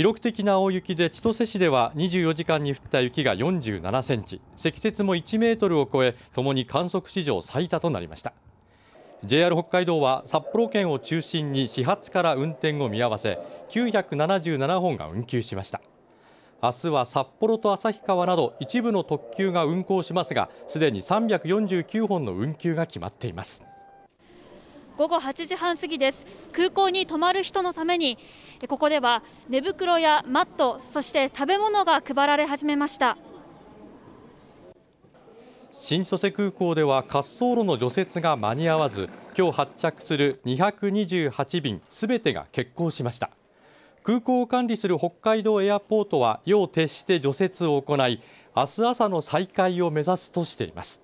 記録的な大雪で千歳市では24時間に降った雪が47センチ積雪も1メートルを超えともに観測史上最多となりました JR 北海道は札幌圏を中心に始発から運転を見合わせ977本が運休しました明日は札幌と旭川など一部の特急が運行しますがすでに349本の運休が決まっています午後8時半過ぎです空港に泊まる人のためにここでは寝袋やマットそして食べ物が配られ始めました新千歳空港では滑走路の除雪が間に合わず今日発着する228便すべてが欠航しました空港を管理する北海道エアポートは要徹して除雪を行い明日朝の再開を目指すとしています